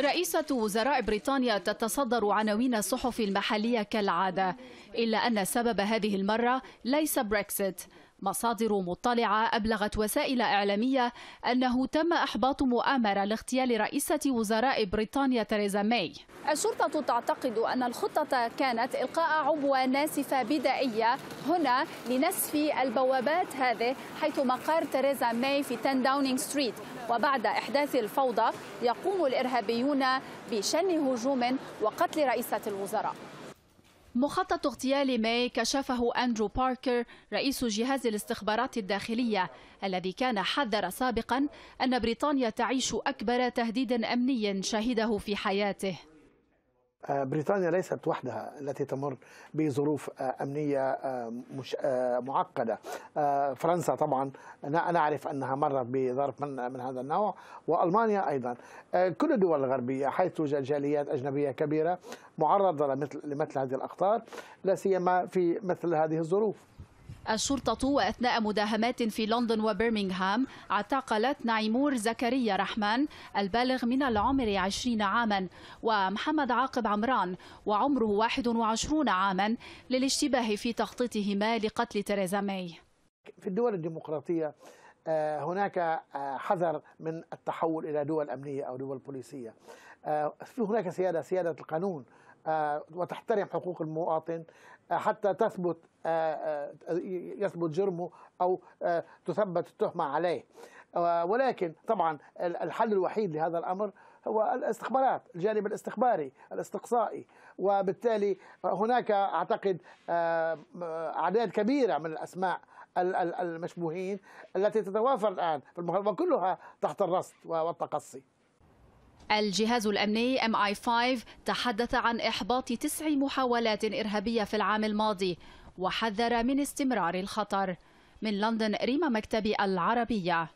رئيسة وزراء بريطانيا تتصدر عناوين الصحف المحلية كالعادة إلا أن سبب هذه المرة ليس بريكسيت مصادر مطلعة أبلغت وسائل إعلامية أنه تم إحباط مؤامرة لاغتيال رئيسة وزراء بريطانيا تريزا ماي الشرطة تعتقد أن الخطة كانت إلقاء عبوة ناسفة بدائية هنا لنسف البوابات هذه حيث مقر تريزا ماي في 10 داونينغ ستريت وبعد إحداث الفوضى يقوم الإرهابيون بشن هجوم وقتل رئيسة الوزراء مخطط اغتيال ماي كشفه أندرو باركر رئيس جهاز الاستخبارات الداخلية الذي كان حذر سابقا أن بريطانيا تعيش أكبر تهديد أمني شهده في حياته آه، بريطانيا ليست وحدها التي تمر بظروف آه، امنيه آه، مش معقده فرنسا طبعا نعرف انها مرت بظرف من, هذا النوع والمانيا ايضا كل الدول الغربيه حيث توجد جاليات اجنبيه كبيره معرضه لمثل هذه الاخطار لا سيما في مثل هذه الظروف الشرطة وأثناء مداهمات في لندن وبرمنغهام اعتقلت نعيمور زكريا رحمن البالغ من العمر 20 عاما ومحمد عاقب عمران وعمره 21 عاما للاشتباه في تخطيطهما لقتل تريزا ماي في الدول الديمقراطية آه، هناك آه، حذر من التحول إلى دول أمنية أو دول بوليسية آه، في هناك سيادة سيادة القانون وتحترم حقوق المواطن حتى تثبت يثبت جرمه أو تثبت التهمة عليه ولكن طبعا الحل الوحيد لهذا الأمر هو الاستخبارات الجانب الاستخباري الاستقصائي وبالتالي هناك أعتقد أعداد كبيرة من الأسماء المشبوهين التي تتوافر الآن في المخالفة وكلها تحت الرصد والتقصي الجهاز الأمني MI5 تحدث عن إحباط تسع محاولات إرهابية في العام الماضي وحذر من استمرار الخطر من لندن ريما مكتبي العربية